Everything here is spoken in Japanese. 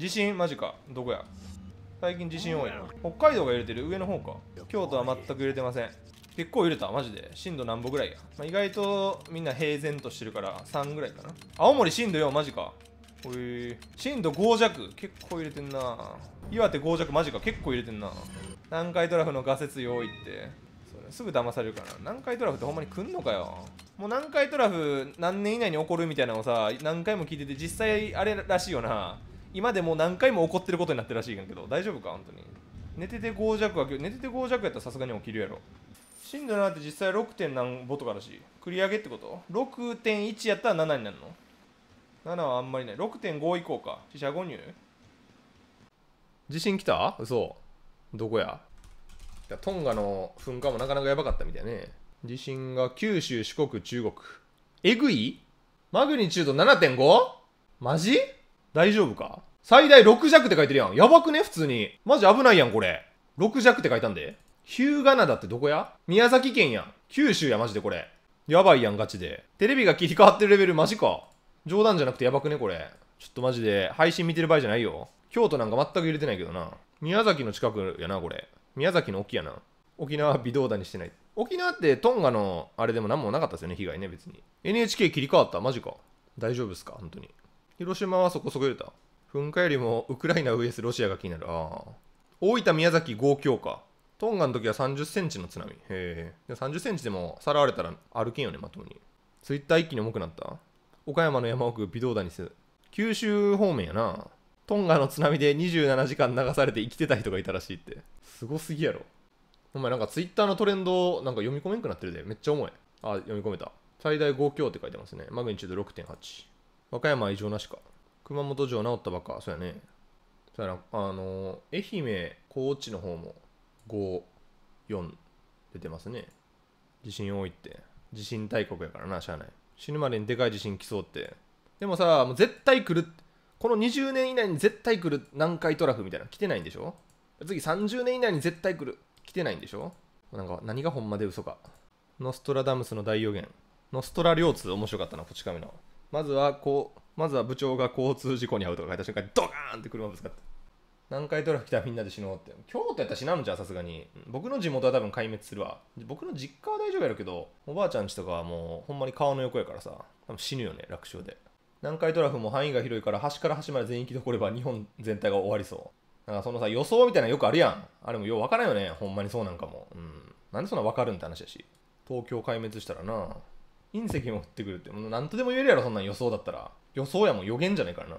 地震マジかどこや最近地震多いな北海道が揺れてる上の方か京都は全く揺れてません結構揺れたマジで震度何歩ぐらいや、まあ、意外とみんな平然としてるから3ぐらいかな青森震度4マジかほい震度5弱結構揺れてんな岩手5弱マジか結構揺れてんな南海トラフの仮説用意ってすぐ騙されるからな南海トラフってほんまに来んのかよもう南海トラフ何年以内に起こるみたいなのをさ何回も聞いてて実際あれらしいよな今でも何回も怒ってることになってるらしいんけど大丈夫か本当に寝てて5弱は寝てて5弱やったらさすがに起きるやろ震度7って実際 6. 点何ぼとかだし繰り上げってこと ?6.1 やったら7になるの ?7 はあんまりない6.5こうか死者誤入地震来た嘘どこやトンガの噴火もなかなかやばかったみたいね地震が九州四国中国えぐいマグニチュード 7.5? マジ大丈夫か最大6弱って書いてるやん。やばくね普通に。マジ危ないやん、これ。6弱って書いたんで。日向灘ってどこや宮崎県やん。九州や、マジでこれ。やばいやん、ガチで。テレビが切り替わってるレベル、マジか。冗談じゃなくてやばくね、これ。ちょっとマジで、配信見てる場合じゃないよ。京都なんか全く入れてないけどな。宮崎の近くやな、これ。宮崎の沖やな。沖縄は微動だにしてない。沖縄ってトンガのあれでも何もなかったですよね、被害ね、別に。NHK 切り替わった、マジか。大丈夫っすか、本当に。広島はそこそこ入れた。噴火よりもウクライナ VS ロシアが気になる。ああ。大分、宮崎、豪強化。トンガの時は30センチの津波。へえ。30センチでもさらわれたら歩けんよね、まともに。ツイッター一気に重くなった。岡山の山奥、微動だにす。九州方面やな。トンガの津波で27時間流されて生きてた人がいたらしいって。すごすぎやろ。お前なんかツイッターのトレンドなんか読み込めんくなってるで。めっちゃ重い。あ、読み込めた。最大5強って書いてますね。マグニチュード6.8。和歌山は異常なしか。熊本城治ったばっか。そうやね。そやな。あの愛媛、高知の方も5、4出てますね。地震多いって。地震大国やからな、しゃあない。死ぬまでにでかい地震来そうって。でもさ、もう絶対来る。この20年以内に絶対来る南海トラフみたいな来てないんでしょ次30年以内に絶対来る。来てないんでしょなんか何がほんまで嘘か。ノストラダムスの大予言。ノストラ両通面白かったな、こち亀の。まずはこうまずは部長が交通事故に遭うとか書いた瞬間にドカーンって車ぶつかって南海トラフ来たらみんなで死のうって京都やったら死なんじゃんさすがに僕の地元は多分壊滅するわ僕の実家は大丈夫やるけどおばあちゃんちとかはもうほんまに川の横やからさ多分死ぬよね楽勝で南海トラフも範囲が広いから端から端まで全域でこれば日本全体が終わりそうなんかそのさ予想みたいなのよくあるやんあれもよう分からんよねほんまにそうなんかもうんなんでそんな分かるんって話やし東京壊滅したらな隕石も降ってくるってもう何とでも言えるやろそんなん予想だったら予想やもん予言じゃないからな